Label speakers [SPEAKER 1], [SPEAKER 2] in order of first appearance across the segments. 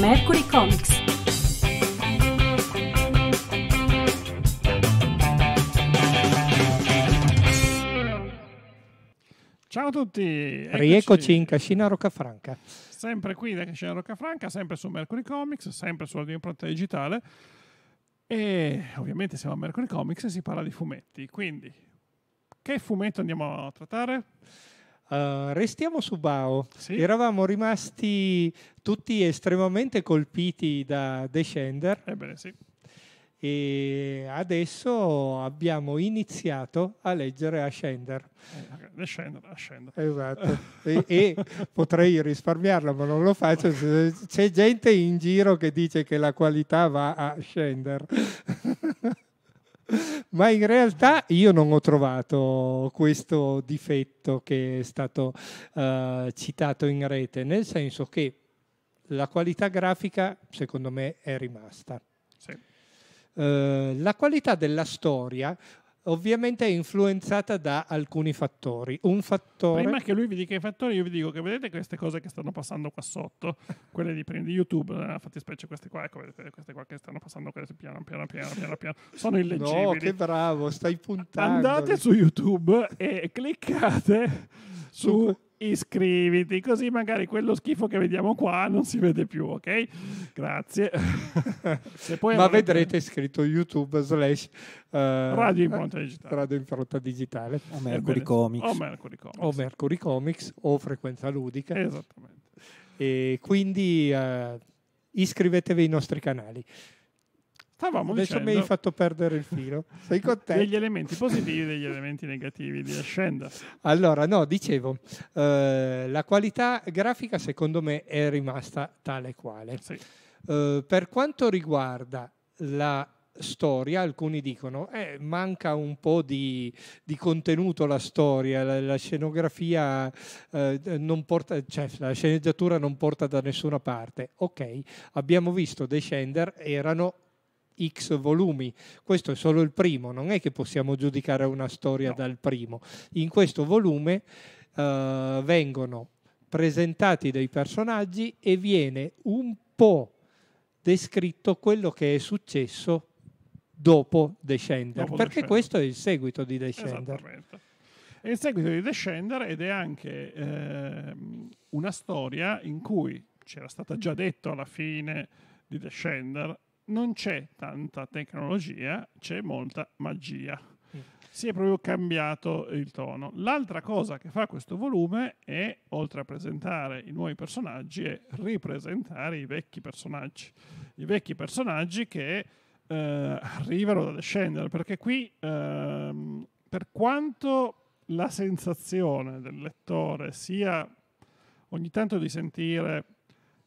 [SPEAKER 1] Mercury Comics. Ciao a tutti! Eccoci. Rieccoci in
[SPEAKER 2] Cascina Roccafranca.
[SPEAKER 1] Sempre qui da Cascina Roccafranca, sempre su Mercury Comics, sempre sulla mia impronta digitale. E ovviamente siamo a Mercury Comics e si parla di fumetti. Quindi, che fumetto andiamo a trattare? Eh, restiamo su Bao. Sì. Eravamo rimasti tutti
[SPEAKER 2] estremamente colpiti da Descender. Ebbene sì. E adesso abbiamo iniziato a leggere Ascender. Eh, Descender, Ascender. Esatto. e, e potrei risparmiarla, ma non lo faccio. C'è gente in giro che dice che la qualità va a scendere ma in realtà io non ho trovato questo difetto che è stato eh, citato in rete, nel senso che la qualità grafica secondo me è rimasta. Sì. Eh, la qualità della storia ovviamente è influenzata da alcuni fattori. Un fattore... Prima che
[SPEAKER 1] lui vi dica i fattori, io vi dico che vedete queste cose che stanno passando qua sotto, quelle di, di YouTube, eh, specie queste qua, ecco, vedete queste qua che stanno passando queste, piano, piano, piano, piano, piano, sono illegibili. No, che bravo, stai puntando. Andate su YouTube e cliccate su iscriviti, così magari quello schifo che vediamo qua non si vede più, ok? Grazie. poi Ma avrete...
[SPEAKER 2] vedrete scritto YouTube slash eh, Radio Impronta Digitale. Radio in Digitale. O Mercury, Comics. o Mercury Comics. O Mercury Comics o Frequenza Ludica. Esattamente. E quindi uh, iscrivetevi ai nostri canali. Stavamo Adesso dicendo... mi hai fatto perdere il filo. Sei contento? Degli
[SPEAKER 1] elementi positivi e degli elementi negativi di Ascenda.
[SPEAKER 2] Allora, no, dicevo, eh, la qualità grafica secondo me è rimasta tale quale. Sì. Eh, per quanto riguarda la storia, alcuni dicono eh, manca un po' di, di contenuto la storia, la, la scenografia eh, non porta, cioè la sceneggiatura non porta da nessuna parte. Ok, abbiamo visto Descender, erano X volumi. Questo è solo il primo, non è che possiamo giudicare una storia no. dal primo. In questo volume eh, vengono presentati dei personaggi e viene un po' descritto quello che è successo dopo Descender, dopo perché Descender. questo è il seguito di Descender.
[SPEAKER 1] È il seguito di Descender ed è anche eh, una storia in cui c'era stata già detto alla fine di Descender non c'è tanta tecnologia, c'è molta magia. Si è proprio cambiato il tono. L'altra cosa che fa questo volume è, oltre a presentare i nuovi personaggi, è ripresentare i vecchi personaggi. I vecchi personaggi che eh, arrivano da Descender, perché qui, eh, per quanto la sensazione del lettore sia ogni tanto di sentire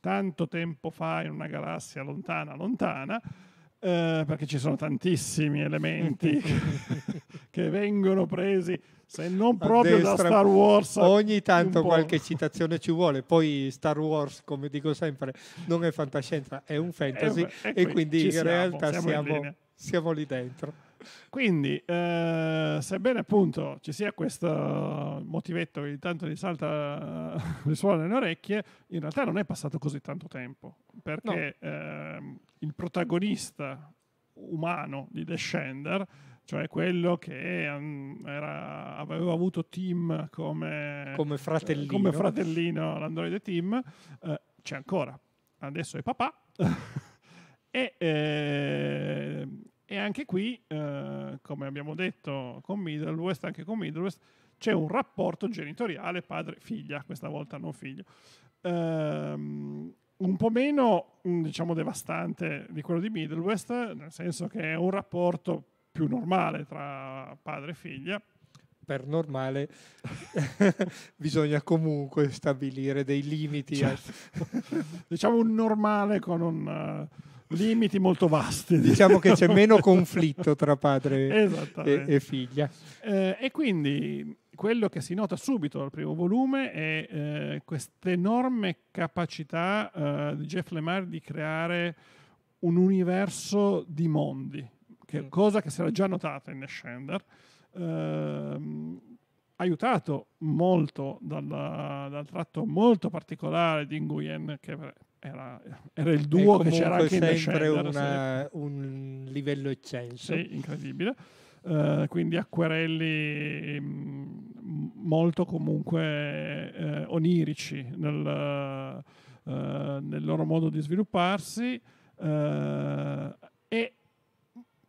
[SPEAKER 1] tanto tempo fa in una galassia lontana, lontana, eh, perché ci sono tantissimi elementi che, vengono presi se non proprio destra, da Star Wars. Ogni tanto qualche
[SPEAKER 2] citazione ci vuole. Poi Star Wars, come dico sempre, non
[SPEAKER 1] è fantascienza, è un fantasy e, e quindi in siamo, realtà siamo, siamo, siamo lì dentro. Quindi, eh, sebbene appunto ci sia questo motivetto che ogni tanto gli salta, eh, gli suona le orecchie, in realtà non è passato così tanto tempo, perché no. eh, il protagonista umano di The Shender cioè quello che ehm, era, aveva avuto Tim come, come eh, fratellino, come fratellino l'androide Tim, eh, c'è ancora, adesso è papà, e eh, e anche qui, eh, come abbiamo detto con Middle West, anche con Middle West c'è un rapporto genitoriale padre-figlia, questa volta non figlio. Ehm, un po' meno, mm, diciamo, devastante di quello di Middle West, nel senso che è un rapporto più normale
[SPEAKER 2] tra padre e figlia, per normale
[SPEAKER 1] bisogna comunque stabilire dei limiti. Eh. Certo. diciamo un normale con un, limiti molto vasti. Diciamo che c'è diciamo. meno conflitto tra padre e, e, figlia. Eh, e quindi quello che si nota subito dal primo volume è eh, questa enorme capacità eh, di Jeff Lemire di creare un universo di mondi, che, mm. cosa che si era già notata in Ascender. Ehm, aiutato molto dalla, dal tratto molto particolare di Nguyen che era, era il duo che c'era anche in The Una,
[SPEAKER 2] un
[SPEAKER 1] livello eccelso. Sì, incredibile. Uh, quindi acquerelli mm, molto comunque eh, onirici nel, uh, nel, loro modo di svilupparsi uh, e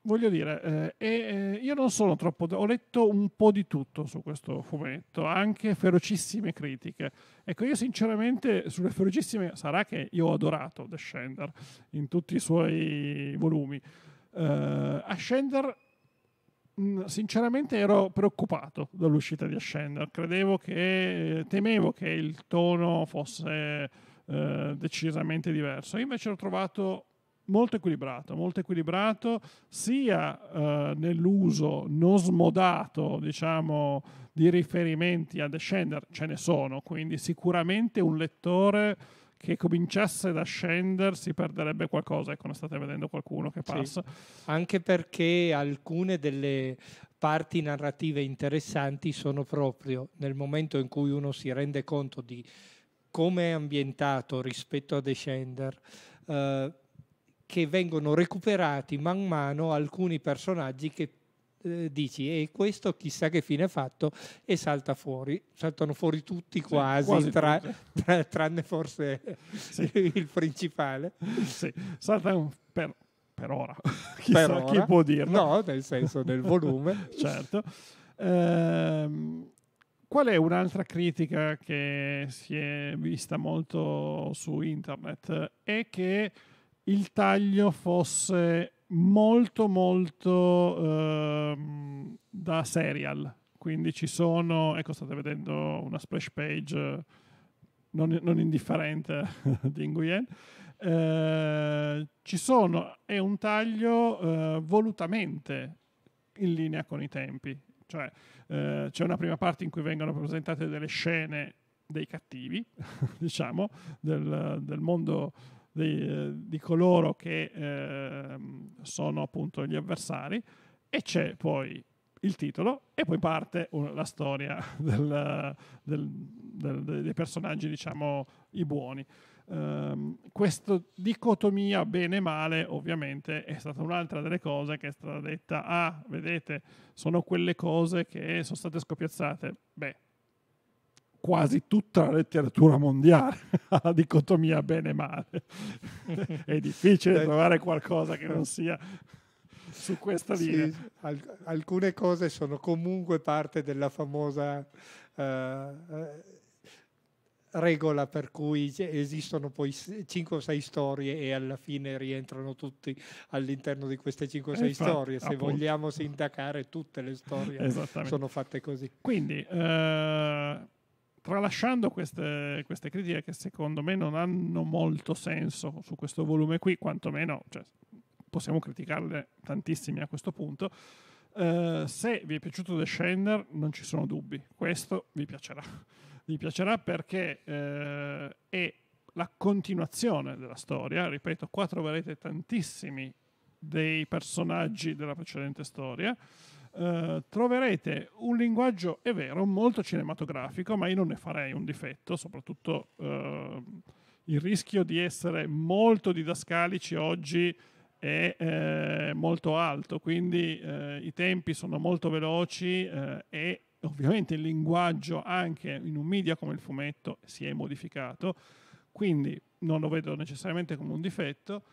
[SPEAKER 1] voglio dire, eh, eh, io non sono troppo. Ho letto un po' di tutto su questo fumetto, anche ferocissime critiche. Ecco, io sinceramente sulle ferocissime. Sarà che io ho adorato Ascender in tutti i suoi volumi. Eh, Ascender, mm, sinceramente, ero preoccupato dall'uscita di Ascender. Credevo che. Eh, temevo che il tono fosse eh, decisamente diverso. Io invece l'ho trovato molto equilibrato, molto equilibrato sia eh, nell'uso non smodato, diciamo, di riferimenti a Descender, ce ne sono, quindi sicuramente un lettore che cominciasse da scendere si perderebbe qualcosa, ecco, ne state vedendo qualcuno che passa. Sì. Anche perché alcune
[SPEAKER 2] delle parti narrative interessanti sono proprio nel momento in cui uno si rende conto di come è ambientato rispetto a Descender. Uh, eh, che vengono recuperati man mano alcuni personaggi che eh, dici e questo chissà che fine ha fatto e salta fuori saltano fuori tutti quasi, sì, tra, Tra, tranne forse sì. il principale
[SPEAKER 1] sì. saltano per, per, ora chissà per ora. chi può dirlo no nel senso del volume certo ehm, qual è un'altra critica che si è vista molto su internet è che il taglio fosse molto molto ehm, da serial. Quindi ci sono, ecco state vedendo una splash page eh, non, non indifferente di Nguyen, eh, ci sono, è un taglio eh, volutamente in linea con i tempi. Cioè eh, c'è una prima parte in cui vengono presentate delle scene dei cattivi, diciamo, del, del mondo di, di coloro che eh, sono appunto gli avversari e c'è poi il titolo e poi parte la storia del, del, del, dei personaggi diciamo i buoni. Um, questa dicotomia bene e male ovviamente è stata un'altra delle cose che è stata detta ah vedete sono quelle cose che sono state scopiazzate beh quasi tutta la letteratura mondiale alla dicotomia bene-male. e È difficile trovare qualcosa che non sia su questa linea. Sì,
[SPEAKER 2] alc- alcune cose sono comunque parte della famosa eh, eh regola per cui esistono poi 5 o 6 storie e alla fine rientrano tutti all'interno di queste 5 o 6 eh, storie. Se appunto. vogliamo sindacare tutte le storie sono fatte così. Quindi...
[SPEAKER 1] Eh tralasciando queste, queste, critiche che secondo me non hanno molto senso su questo volume qui, quantomeno cioè, possiamo criticarle tantissime a questo punto, uh, se vi è piaciuto The Shender non ci sono dubbi, questo vi piacerà. vi piacerà perché uh, è la continuazione della storia, ripeto, qua troverete tantissimi dei personaggi della precedente storia eh, troverete un linguaggio, è vero, molto cinematografico, ma io non ne farei un difetto, soprattutto eh, il rischio di essere molto didascalici oggi è eh, molto alto, quindi eh, i tempi sono molto veloci eh, e ovviamente il linguaggio anche in un media come il fumetto si è modificato, quindi non lo vedo necessariamente come un difetto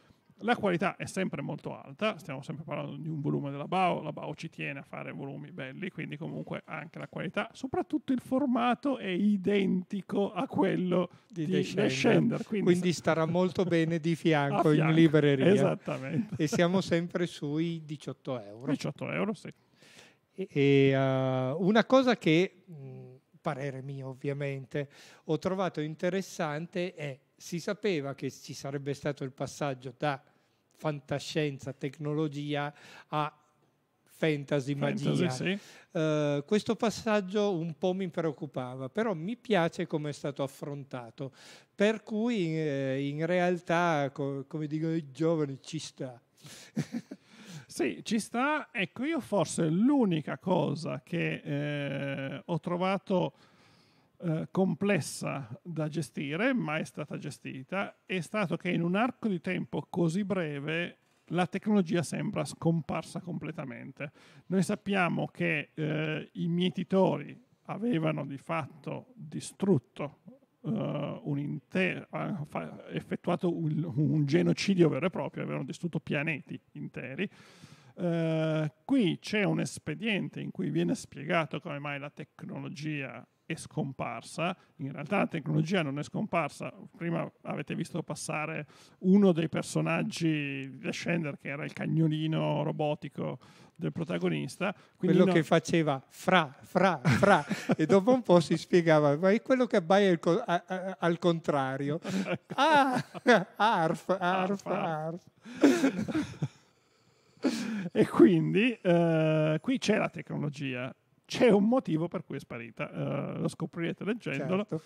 [SPEAKER 1] la qualità è sempre molto alta, stiamo sempre parlando di un volume della BAO, la BAO ci tiene a fare volumi belli, quindi comunque anche la qualità, soprattutto il formato è identico a quello di, di Descender, quindi, quindi starà molto bene di
[SPEAKER 2] fianco, fianco, in libreria. Esattamente. E siamo sempre sui 18 euro. 18 euro, sì. E, e uh, una cosa che... Mh, mm, parere mio ovviamente, ho trovato interessante è si sapeva che ci sarebbe stato il passaggio da fantascienza, tecnologia a fantasy, fantasy magia. Sì. Uh, questo passaggio un po' mi preoccupava, però mi piace come è stato affrontato, per cui eh, in realtà,
[SPEAKER 1] co- come dicono i giovani, ci sta. Sì, ci sta. Ecco, io forse l'unica cosa che eh, ho trovato eh, complessa da gestire, ma è stata gestita, è stato che in un arco di tempo così breve la tecnologia sembra scomparsa completamente. Noi sappiamo che eh, i mietitori avevano di fatto distrutto uh, un inter- uh, fa- effettuato un, un, genocidio vero e proprio, avevano distrutto pianeti interi. Uh, qui c'è un espediente in cui viene spiegato come mai la tecnologia è scomparsa, in realtà la tecnologia non è scomparsa, prima avete visto passare uno dei personaggi di Ascender che era il cagnolino robotico del protagonista. Quello no... che faceva fra, fra, fra
[SPEAKER 2] e dopo un po' si spiegava, ma è quello che abbaia co- al contrario. Ah, arf, arf, arf. arf.
[SPEAKER 1] e quindi eh, qui c'è la tecnologia c'è un motivo per cui è sparita, uh, lo scoprirete leggendolo. Certo.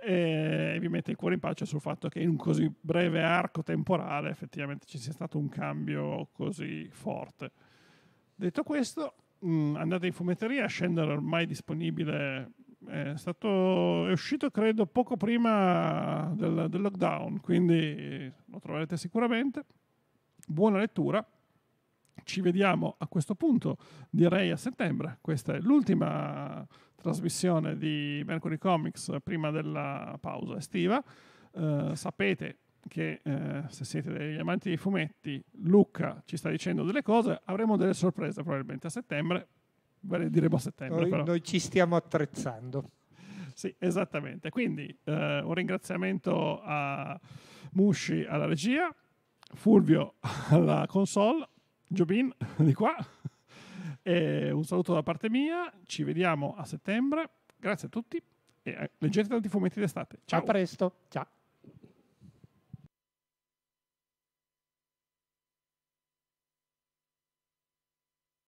[SPEAKER 1] E eh, vi mette il cuore in pace sul fatto che in un così breve arco temporale effettivamente ci sia stato un cambio così forte. Detto questo, mh, mm, andate in fumetteria, Scender ormai disponibile è, stato, è, uscito credo poco prima del, del, lockdown, quindi lo troverete sicuramente. Buona lettura ci vediamo a questo punto, direi a settembre. Questa è l'ultima trasmissione di Mercury Comics prima della pausa estiva. Eh, sapete che eh, se siete degli amanti dei fumetti, Luca ci sta dicendo delle cose, avremo delle sorprese probabilmente a settembre, ve le diremo a boh, settembre. Noi, però. noi ci stiamo attrezzando. Sì, esattamente. Quindi eh, un ringraziamento a Mushi alla regia, Fulvio alla console, Giobin di qua. E un saluto da parte mia, ci vediamo a settembre. Grazie a tutti e eh, leggete tanti fumetti d'estate. Ciao. A presto. Ciao.